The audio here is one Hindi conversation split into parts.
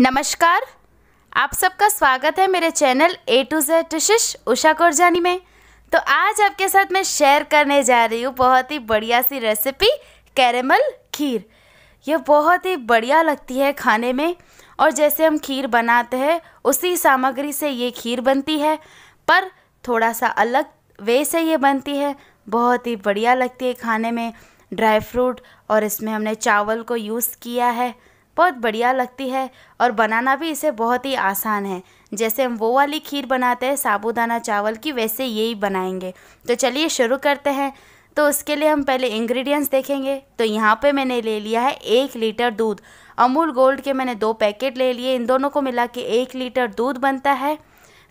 नमस्कार आप सबका स्वागत है मेरे channel A to Z dishes Usha Korjani में तो आज आपके साथ मैं शेयर करने जा रही हूँ बहुत ही बढ़िया सी रेसिपी कैरेमल खीर यह बहुत ही बढ़िया लगती है खाने में और जैसे हम खीर बनाते हैं उसी सामग्री से ये खीर बनती है पर थोड़ा सा अलग वे से ये बनती है बहुत ही बढ़िया लगती है खाने में ड्राई फ्रूट और इसमें हमने चावल को यूज़ किया है बहुत बढ़िया लगती है और बनाना भी इसे बहुत ही आसान है जैसे हम वो वाली खीर बनाते हैं साबूदाना चावल की वैसे यही बनाएंगे तो चलिए शुरू करते हैं तो उसके लिए हम पहले इंग्रेडिएंट्स देखेंगे तो यहाँ पे मैंने ले लिया है एक लीटर दूध अमूल गोल्ड के मैंने दो पैकेट ले लिए इन दोनों को मिला के एक लीटर दूध बनता है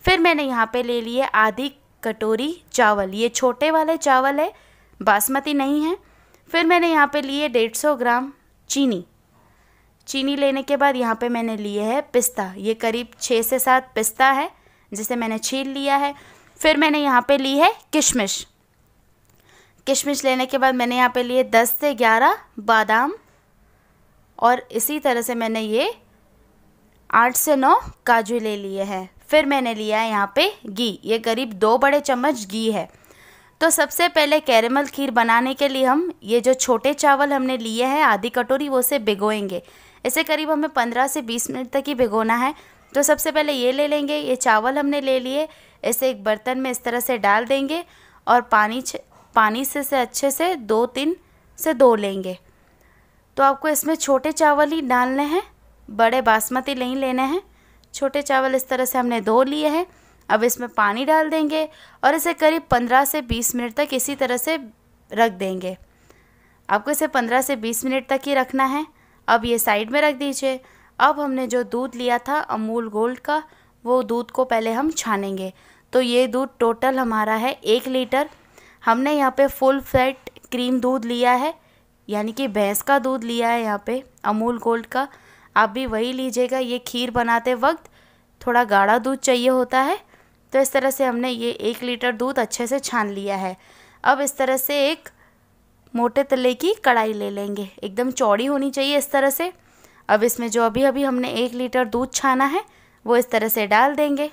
फिर मैंने यहाँ पर ले लिए आधी कटोरी चावल ये छोटे वाले चावल है बासमती नहीं है फिर मैंने यहाँ पर लिए डेढ़ सौ ग्राम चीनी चीनी लेने के बाद यहाँ पे मैंने लिए है पिस्ता ये करीब छः से सात पिस्ता है जिसे मैंने छील लिया है फिर मैंने यहाँ पे ली है किशमिश किशमिश लेने के बाद मैंने यहाँ पे लिए दस से ग्यारह बादाम और इसी तरह से मैंने ये आठ से नौ काजू ले लिए हैं फिर मैंने लिया है यहाँ पे घी ये करीब दो बड़े चम्मच घी है तो सबसे पहले कैरेमल खीर बनाने के लिए हम ये जो छोटे चावल हमने लिए हैं आधी कटोरी वो से भिगोएंगे इसे करीब हमें पंद्रह से बीस मिनट तक ही भिगोना है तो सबसे पहले ये ले लेंगे ये चावल हमने ले लिए इसे एक बर्तन में इस तरह से डाल देंगे और पानी पानी से से अच्छे से दो तीन से धो लेंगे तो आपको इसमें छोटे चावल ही डालने हैं बड़े बासमती नहीं लेने हैं छोटे चावल इस तरह से हमने धो लिए हैं अब इसमें पानी डाल देंगे और इसे करीब पंद्रह से बीस मिनट तक इसी तरह से रख देंगे आपको इसे पंद्रह से बीस मिनट तक ही रखना है अब ये साइड में रख दीजिए अब हमने जो दूध लिया था अमूल गोल्ड का वो दूध को पहले हम छानेंगे तो ये दूध टोटल हमारा है एक लीटर हमने यहाँ पे फुल फैट क्रीम दूध लिया है यानी कि भैंस का दूध लिया है यहाँ पे अमूल गोल्ड का आप भी वही लीजिएगा ये खीर बनाते वक्त थोड़ा गाढ़ा दूध चाहिए होता है तो इस तरह से हमने ये एक लीटर दूध अच्छे से छान लिया है अब इस तरह से एक मोटे तले की कढ़ाई ले लेंगे एकदम चौड़ी होनी चाहिए इस तरह से अब इसमें जो अभी अभी हमने एक लीटर दूध छाना है वो इस तरह से डाल देंगे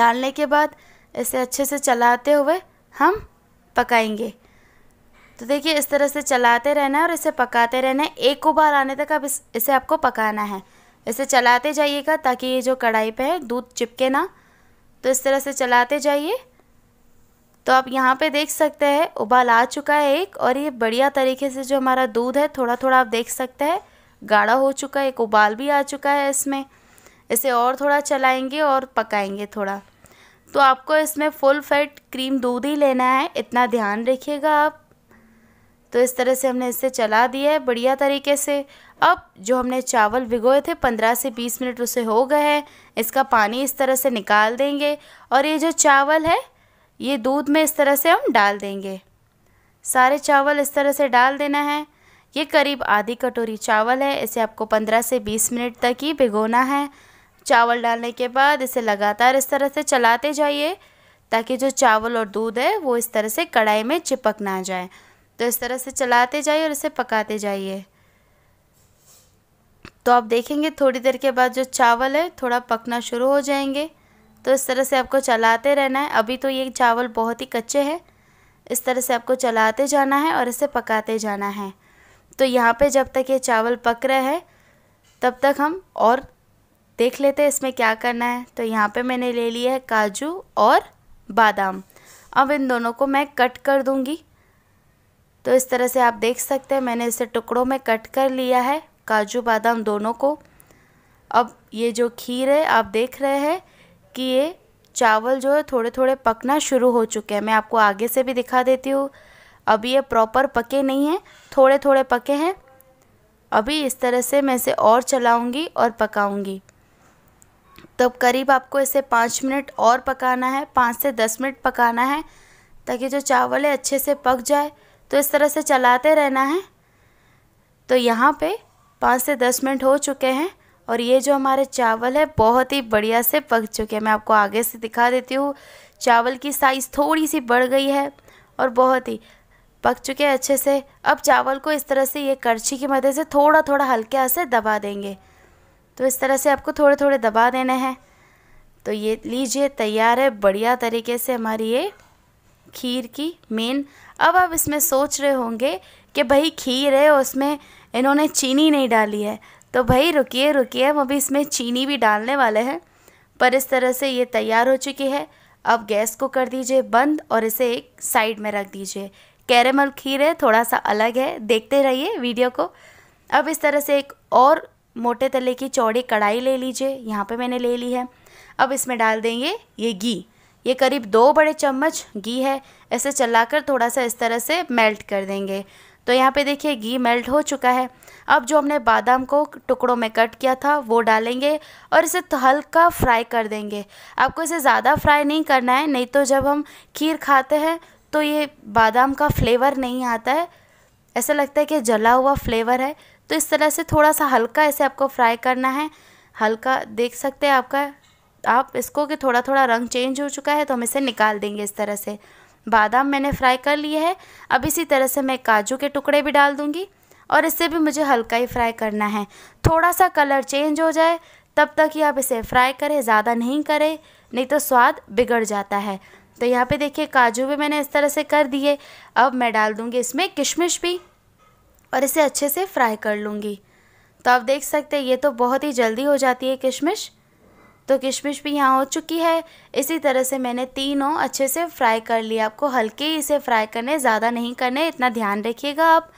डालने के बाद इसे अच्छे से चलाते हुए हम पकाएंगे तो देखिए इस तरह से चलाते रहना है और इसे पकाते रहना है एक उबाल आने तक अब इस, इसे आपको पकाना है इसे चलाते जाइएगा ताकि ये जो कढ़ाई पे है दूध चिपके ना तो इस तरह से चलाते जाइए तो आप यहाँ पे देख सकते हैं उबाल आ चुका है एक और ये बढ़िया तरीके से जो हमारा दूध है थोड़ा थोड़ा आप देख सकते हैं गाढ़ा हो चुका है एक उबाल भी आ चुका है इसमें इसे और थोड़ा चलाएंगे और पकाएंगे थोड़ा तो आपको इसमें फुल फैट क्रीम दूध ही लेना है इतना ध्यान रखिएगा आप तो इस तरह से हमने इसे चला दिया है बढ़िया तरीके से अब जो हमने चावल भिगोए थे पंद्रह से बीस मिनट उसे हो गए हैं इसका पानी इस तरह से निकाल देंगे और ये जो चावल है ये दूध में इस तरह से हम डाल देंगे सारे चावल इस तरह से डाल देना है ये करीब आधी कटोरी चावल है इसे आपको 15 से 20 मिनट तक ही भिगोना है चावल डालने के बाद इसे लगातार इस तरह से चलाते जाइए ताकि जो चावल और दूध है वो इस तरह से कढ़ाई में चिपक ना जाए तो इस तरह से चलाते जाइए और इसे पकाते जाइए तो आप देखेंगे थोड़ी देर के बाद जो चावल है थोड़ा पकना शुरू हो जाएंगे तो इस तरह से आपको चलाते रहना है अभी तो ये चावल बहुत ही कच्चे हैं इस तरह से आपको चलाते जाना है और इसे पकाते जाना है तो यहाँ पे जब तक ये चावल पक रहा है तब तक हम और देख लेते हैं इसमें क्या करना है तो यहाँ पे मैंने ले लिया है काजू और बादाम अब इन दोनों को मैं कट कर दूँगी तो इस तरह से आप देख सकते हैं मैंने इसे टुकड़ों में कट कर लिया है काजू बादाम दोनों को अब ये जो खीर है आप देख रहे हैं कि ये चावल जो है थोड़े थोड़े पकना शुरू हो चुके हैं मैं आपको आगे से भी दिखा देती हूँ अभी ये प्रॉपर पके नहीं हैं थोड़े थोड़े पके हैं अभी इस तरह से मैं इसे और चलाऊँगी और पकाऊँगी तब करीब आपको इसे पाँच मिनट और पकाना है पाँच से दस मिनट पकाना है ताकि जो चावल है अच्छे से पक जाए तो इस तरह से चलाते रहना है तो यहाँ पे पाँच से दस मिनट हो चुके हैं और ये जो हमारे चावल है बहुत ही बढ़िया से पक चुके हैं मैं आपको आगे से दिखा देती हूँ चावल की साइज़ थोड़ी सी बढ़ गई है और बहुत ही पक चुके हैं अच्छे से अब चावल को इस तरह से ये करछी की मदद से थोड़ा थोड़ा हल्के हाथ से दबा देंगे तो इस तरह से आपको थोड़े थोड़े दबा देने हैं तो ये लीजिए तैयार है बढ़िया तरीके से हमारी ये खीर की मेन अब आप इसमें सोच रहे होंगे कि भाई खीर है उसमें इन्होंने चीनी नहीं डाली है तो भाई रुकिए रुकिए हम अभी इसमें चीनी भी डालने वाले हैं पर इस तरह से ये तैयार हो चुकी है अब गैस को कर दीजिए बंद और इसे एक साइड में रख दीजिए कैरेमल खीर है थोड़ा सा अलग है देखते रहिए वीडियो को अब इस तरह से एक और मोटे तले की चौड़ी कढ़ाई ले लीजिए यहाँ पे मैंने ले ली है अब इसमें डाल देंगे ये घी ये करीब दो बड़े चम्मच घी है ऐसे चलाकर थोड़ा सा इस तरह से मेल्ट कर देंगे तो यहाँ पे देखिए घी मेल्ट हो चुका है अब जो हमने बादाम को टुकड़ों में कट किया था वो डालेंगे और इसे हल्का फ्राई कर देंगे आपको इसे ज़्यादा फ्राई नहीं करना है नहीं तो जब हम खीर खाते हैं तो ये बादाम का फ्लेवर नहीं आता है ऐसा लगता है कि जला हुआ फ्लेवर है तो इस तरह से थोड़ा सा हल्का इसे आपको फ्राई करना है हल्का देख सकते हैं आपका आप इसको कि थोड़ा थोड़ा रंग चेंज हो चुका है तो हम इसे निकाल देंगे इस तरह से बादाम मैंने फ्राई कर लिए है अब इसी तरह से मैं काजू के टुकड़े भी डाल दूँगी और इसे भी मुझे हल्का ही फ्राई करना है थोड़ा सा कलर चेंज हो जाए तब तक ही आप इसे फ्राई करें ज़्यादा नहीं करें नहीं तो स्वाद बिगड़ जाता है तो यहाँ पे देखिए काजू भी मैंने इस तरह से कर दिए अब मैं डाल दूँगी इसमें किशमिश भी और इसे अच्छे से फ्राई कर लूँगी तो आप देख सकते हैं ये तो बहुत ही जल्दी हो जाती है किशमिश तो किशमिश भी यहाँ हो चुकी है इसी तरह से मैंने तीनों अच्छे से फ्राई कर लिया आपको हल्के इसे फ्राई करने ज़्यादा नहीं करने इतना ध्यान रखिएगा आप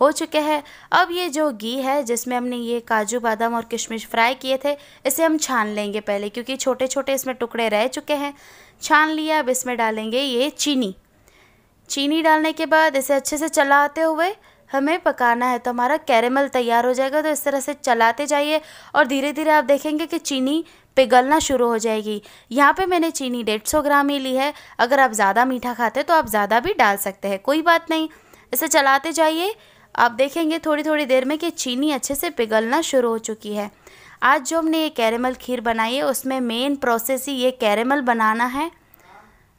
हो चुके हैं अब ये जो घी है जिसमें हमने ये काजू बादाम और किशमिश फ्राई किए थे इसे हम छान लेंगे पहले क्योंकि छोटे छोटे इसमें टुकड़े रह चुके हैं छान लिया अब इसमें डालेंगे ये चीनी चीनी डालने के बाद इसे अच्छे से चलाते हुए हमें पकाना है तो हमारा कैरेमल तैयार हो जाएगा तो इस तरह से चलाते जाइए और धीरे धीरे आप देखेंगे कि चीनी पिघलना शुरू हो जाएगी यहाँ पे मैंने चीनी डेढ़ सौ ग्राम ही ली है अगर आप ज़्यादा मीठा खाते हैं तो आप ज़्यादा भी डाल सकते हैं कोई बात नहीं इसे चलाते जाइए आप देखेंगे थोड़ी थोड़ी देर में कि चीनी अच्छे से पिघलना शुरू हो चुकी है आज जो हमने ये कैरेमल खीर बनाई है उसमें मेन प्रोसेस ही ये कैरेमल बनाना है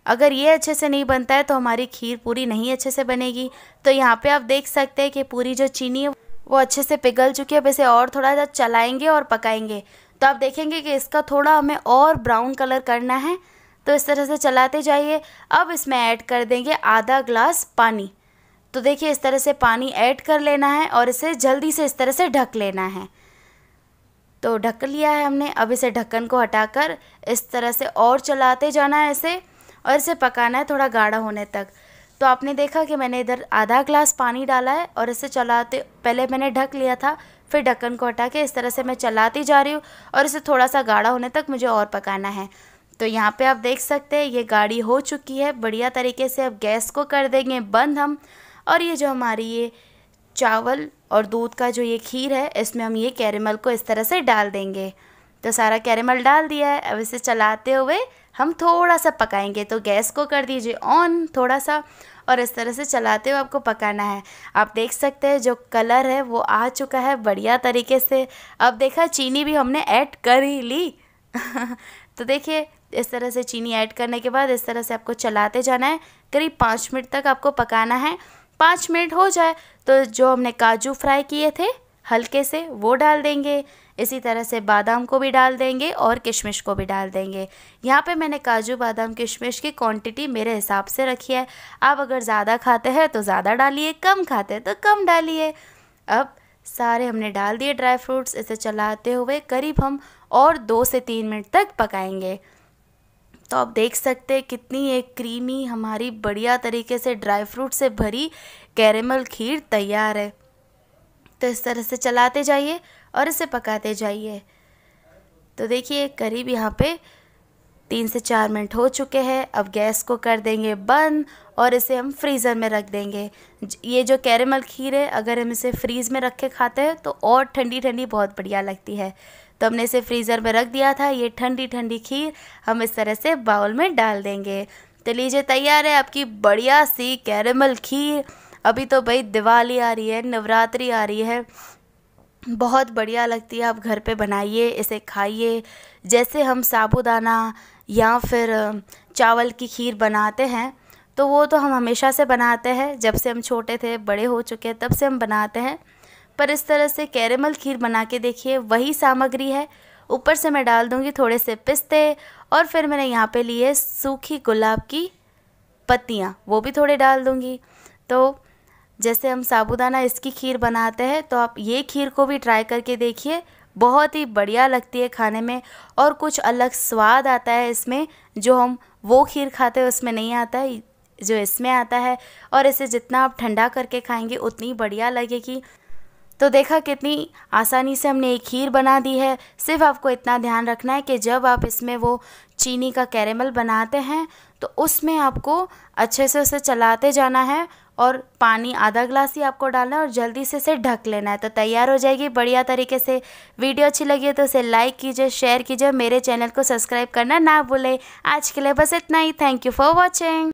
अगर ये अच्छे से नहीं बनता है तो हमारी खीर पूरी नहीं अच्छे से बनेगी तो यहाँ पे आप देख सकते हैं कि पूरी जो चीनी है वो अच्छे से पिघल चुकी है अब इसे और थोड़ा सा चलाएँगे और पकाएंगे तो आप देखेंगे कि इसका थोड़ा हमें और ब्राउन कलर करना है तो इस तरह से चलाते जाइए अब इसमें ऐड कर देंगे आधा ग्लास पानी तो देखिए इस तरह से पानी ऐड कर लेना है और इसे जल्दी से इस तरह से ढक लेना है तो ढक लिया है हमने अब इसे ढक्कन को हटाकर इस तरह से और चलाते जाना है इसे और इसे पकाना है थोड़ा गाढ़ा होने तक तो आपने देखा कि मैंने इधर आधा ग्लास पानी डाला है और इसे चलाते पहले मैंने ढक लिया था फिर ढक्कन को हटा के इस तरह से मैं चलाती जा रही हूँ और इसे थोड़ा सा गाढ़ा होने तक मुझे और पकाना है तो यहाँ पे आप देख सकते हैं ये गाढ़ी हो चुकी है बढ़िया तरीके से अब गैस को कर देंगे बंद हम और ये जो हमारी ये चावल और दूध का जो ये खीर है इसमें हम ये कैरेमल को इस तरह से डाल देंगे तो सारा कैरेमल डाल दिया है अब इसे चलाते हुए हम थोड़ा सा पकाएंगे तो गैस को कर दीजिए ऑन थोड़ा सा और इस तरह से चलाते हुए आपको पकाना है आप देख सकते हैं जो कलर है वो आ चुका है बढ़िया तरीके से अब देखा चीनी भी हमने ऐड कर ही ली तो देखिए इस तरह से चीनी ऐड करने के बाद इस तरह से आपको चलाते जाना है करीब पाँच मिनट तक आपको पकाना है पाँच मिनट हो जाए तो जो हमने काजू फ्राई किए थे हल्के से वो डाल देंगे इसी तरह से बादाम को भी डाल देंगे और किशमिश को भी डाल देंगे यहाँ पे मैंने काजू बादाम किशमिश की क्वांटिटी मेरे हिसाब से रखी है आप अगर ज़्यादा खाते हैं तो ज़्यादा डालिए कम खाते हैं तो कम डालिए अब सारे हमने डाल दिए ड्राई फ्रूट्स इसे चलाते हुए करीब हम और दो से तीन मिनट तक पकाएंगे तो आप देख सकते हैं कितनी एक क्रीमी हमारी बढ़िया तरीके से ड्राई फ्रूट से भरी कैरेमल खीर तैयार है तो इस तरह से चलाते जाइए और इसे पकाते जाइए तो देखिए करीब यहाँ पे तीन से चार मिनट हो चुके हैं अब गैस को कर देंगे बंद और इसे हम फ्रीज़र में रख देंगे ये जो कैरेमल खीर है अगर हम इसे फ्रीज़ में रख के खाते हैं तो और ठंडी ठंडी बहुत बढ़िया लगती है तो हमने इसे फ्रीज़र में रख दिया था ये ठंडी ठंडी खीर हम इस तरह से बाउल में डाल देंगे तो लीजिए तैयार है आपकी बढ़िया सी कैरेमल खीर अभी तो भाई दिवाली आ रही है नवरात्रि आ रही है बहुत बढ़िया लगती है आप घर पे बनाइए इसे खाइए जैसे हम साबूदाना या फिर चावल की खीर बनाते हैं तो वो तो हम हमेशा से बनाते हैं जब से हम छोटे थे बड़े हो चुके हैं तब से हम बनाते हैं पर इस तरह से कैरेमल खीर बना के देखिए वही सामग्री है ऊपर से मैं डाल दूँगी थोड़े से पिस्ते और फिर मैंने यहाँ पे लिए सूखी गुलाब की पत्तियाँ वो भी थोड़े डाल दूँगी तो जैसे हम साबूदाना इसकी खीर बनाते हैं तो आप ये खीर को भी ट्राई करके देखिए बहुत ही बढ़िया लगती है खाने में और कुछ अलग स्वाद आता है इसमें जो हम वो खीर खाते हैं उसमें नहीं आता है जो इसमें आता है और इसे जितना आप ठंडा करके खाएंगे उतनी बढ़िया लगेगी तो देखा कितनी आसानी से हमने एक खीर बना दी है सिर्फ आपको इतना ध्यान रखना है कि जब आप इसमें वो चीनी का कैरेमल बनाते हैं तो उसमें आपको अच्छे से उसे चलाते जाना है और पानी आधा ग्लास ही आपको डालना है और जल्दी से इसे ढक लेना है तो तैयार हो जाएगी बढ़िया तरीके से वीडियो अच्छी लगी है तो इसे लाइक कीजिए शेयर कीजिए मेरे चैनल को सब्सक्राइब करना ना भूलें आज के लिए बस इतना ही थैंक यू फॉर वॉचिंग